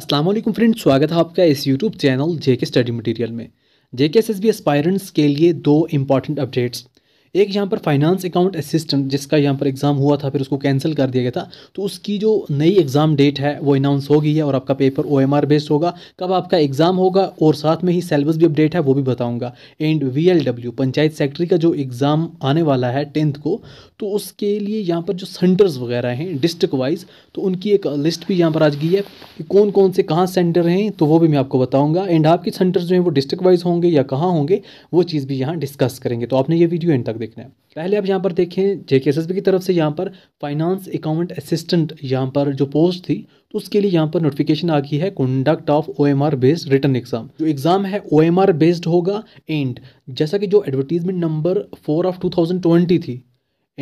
Aslam friend स्वागत है आपका इस YouTube channel JK study material में JK S S B aspirants के लिए दो इंपॉर्टेंट अपडेट्स एक यहाँ पर फाइनेंस अकाउंट असिस्टेंट जिसका यहाँ पर एग्ज़ाम हुआ था फिर उसको कैंसिल कर दिया गया था तो उसकी जो नई एग्ज़ाम डेट है वो अनाउंस हो गई है और आपका paper O M R based होगा कब आपका एग्ज़ाम होगा और साथ में ही सेलेबस भी अपडेट है वो भी बताऊँगा and V L W panchayat secretary का जो एग्ज़ाम आने वाला है टेंथ को तो उसके लिए यहाँ पर जो सेंटर्स वगैरह हैं डिस्ट्रिक्ट वाइज तो उनकी एक लिस्ट भी यहाँ पर आज गई है कि कौन कौन से कहाँ सेंटर हैं तो वो भी मैं आपको बताऊँगा एंड आपके सेंटर्स जो हैं वो डिस्ट्रिक्ट वाइज होंगे या कहाँ होंगे वो चीज़ भी यहाँ डिस्कस करेंगे तो आपने ये वीडियो एंड तक देखना है पहले आप यहाँ पर देखें जे के की तरफ से यहाँ पर फाइनेंस अकाउंट असिस्टेंट यहाँ पर जो पोस्ट थी तो उसके लिए यहाँ पर नोटिफिकेशन आ गई है conduct of O M based written exam जो एग्जाम है ओ एम बेस्ड होगा एंड जैसा कि जो advertisement number four of two thousand twenty थी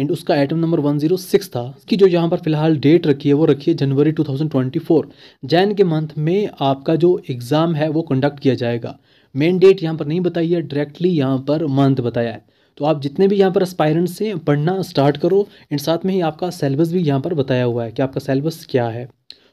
एंड उसका आइटम नंबर 106 था इसकी जो यहाँ पर फिलहाल डेट रखी है वो रखी है जनवरी 2024 जैन के मंथ में आपका जो एग्ज़ाम है वो कंडक्ट किया जाएगा मेन डेट यहाँ पर नहीं बताई है डायरेक्टली यहाँ पर मंथ बताया है तो आप जितने भी यहाँ पर एस्पायरेंट्स से पढ़ना स्टार्ट करो एंड साथ में ही आपका सेलेबस भी यहाँ पर बताया हुआ है कि आपका सेलेबस क्या है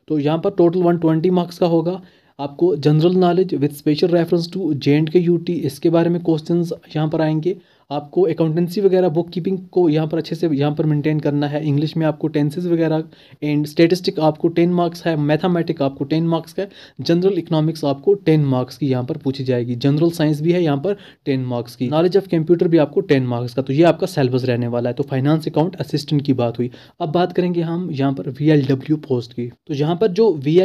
तो यहाँ पर टोटल वन ट्वेंटी मार्क्स का होगा आपको general knowledge with special reference to J and K U इसके बारे में क्वेश्चन यहाँ पर आएंगे आपको अकाउंटेंसी वगैरह बुक कीपिंग को यहाँ पर अच्छे से यहाँ पर मेंटेन करना है इंग्लिश में आपको टेंसेज वगैरह एंड स्टेटिस्टिक आपको टेन मार्क्स है मैथामेटिक आपको टेन मार्क्स का जनरल इकोनॉमिक्स आपको टेन मार्क्स की यहाँ पर पूछी जाएगी जनरल साइंस भी है यहाँ पर टेन मार्क्स की नॉलेज ऑफ कंप्यूटर भी आपको टेन मार्क्स का तो ये आपका सेलेबस रहने वाला है तो फाइनेंस अकाउंट असिस्टेंट की बात हुई अब बात करेंगे हम यहाँ पर वी पोस्ट की तो यहाँ पर जो वी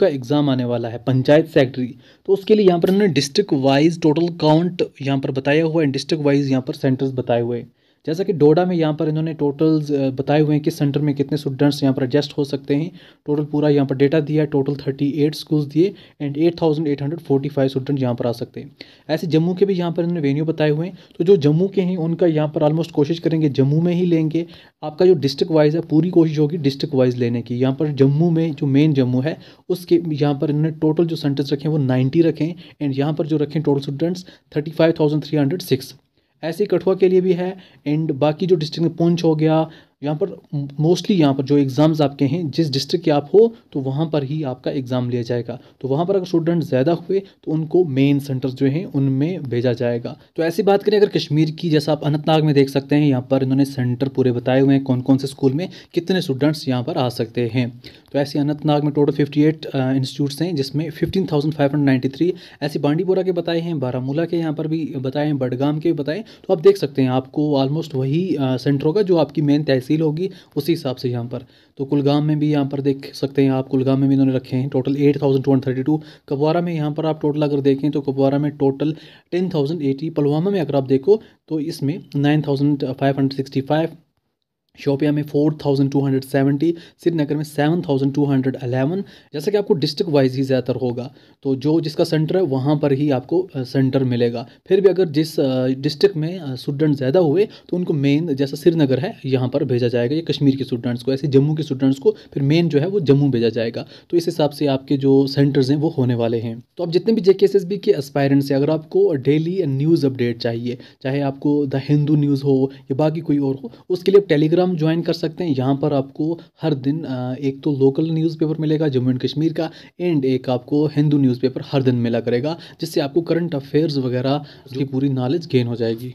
का एग्ज़ाम आने वाला है पंचायत सेक्रेटरी तो उसके लिए यहाँ पर हमने डिस्ट्रिक्ट वाइज टोटल काउंट यहाँ पर बताया हुआ है डिस्ट्रिक्ट वाइज यहाँ पर सेंटर्स बताए हुए जैसा कि डोडा में यहाँ पर इन्होंने टोटल्स बताए हुए हैं कि सेंटर में कितने स्टूडेंट्स यहाँ पर एडजस्ट हो सकते हैं टोटल पूरा यहाँ पर डेटा दिया है टोटल थर्टी एट स्कूल्स दिए and eight thousand eight hundred forty five student यहाँ पर आ सकते हैं ऐसे जम्मू के भी यहाँ पर इन्होंने वेन्यू बताए हुए हैं तो जो जम्मू के हैं उनका यहाँ पर ऑलमोस्ट कोशिश करेंगे जम्मू में ही लेंगे आपका जो डिस्ट्रिक्ट वाइज है पूरी कोशिश होगी डिस्ट्रिक्ट वाइज लेने की यहाँ पर जम्मू में जो मेन जम्मू है उसके यहाँ पर इन्होंने टोटल जो सेंटर्स रखे हैं वो नाइन्टी रखें एंड यहाँ पर जो रखें total students thirty five thousand three hundred six ऐसे ही कठुआ के लिए भी है एंड बाकी जो डिस्ट्रिक्ट में पुंछ हो गया यहाँ पर मोस्टली यहाँ पर जो एग्ज़ाम्स आपके हैं जिस डिस्ट्रिक्ट के आप हो तो वहाँ पर ही आपका एग्ज़ाम लिया जाएगा तो वहाँ पर अगर स्टूडेंट ज़्यादा हुए तो उनको मेन सेंटर्स जो हैं उनमें भेजा जाएगा तो ऐसी बात करें अगर कश्मीर की जैसा आप अनंतनाग में देख सकते हैं यहाँ पर इन्होंने सेंटर पूरे बताए हुए हैं कौन कौन से स्कूल में कितने स्टूडेंट्स यहाँ पर आ सकते हैं तो ऐसे अनंतनाग में टोटल फिफ्टी एट इंस्टीट्यूट्स हैं जिसमें fifteen thousand five hundred ninety three ऐसे बांडीपोरा के बताए हैं बारामूला के यहाँ पर भी बताए हैं बडगाम के भी बताएँ तो आप देख सकते हैं आपको ऑलमोस्ट वही सेंटर होगा जो आपकी मेन तहसील तहसील होगी उसी हिसाब से यहाँ पर तो कुलगाम में भी यहाँ पर देख सकते हैं आप कुलगाम में भी इन्होंने रखे हैं total eight thousand two thirty two Kupwara में यहाँ पर आप टोटल अगर देखें तो कपवारा में total ten thousand eighty Pulwama में अगर आप देखो तो इसमें nine thousand five hundred sixty five Shopian में 4,270, श्रीनगर में 7,211 जैसा कि आपको डिस्ट्रिक्ट वाइज ही ज़्यादातर होगा तो जो जिसका सेंटर है वहाँ पर ही आपको सेंटर मिलेगा फिर भी अगर जिस डिस्ट्रिक्ट में स्टूडेंट ज़्यादा हुए तो उनको मेन जैसा श्रीनगर है यहाँ पर भेजा जाएगा या कश्मीर के स्टूडेंट्स को ऐसे जम्मू के स्टूडेंट्स को फिर मेन जो है वो जम्मू भेजा जाएगा तो इस हिसाब से आपके जो सेंटर्स हैं वो होने वाले हैं तो आप जितने भी जे के बी के एस्पायरेंट्स हैं अगर आपको डेली न्यूज़ अपडेट चाहिए चाहे आपको द हिंदू न्यूज़ हो या बाकी कोई और हो उसके लिए टेलीग्राम टेलीग्राम ज्वाइन कर सकते हैं यहाँ पर आपको हर दिन एक तो लोकल न्यूज़पेपर मिलेगा जम्मू एंड कश्मीर का एंड एक आपको हिंदू न्यूज़पेपर हर दिन मिला करेगा जिससे आपको करंट अफेयर्स वगैरह की पूरी नॉलेज गेन हो जाएगी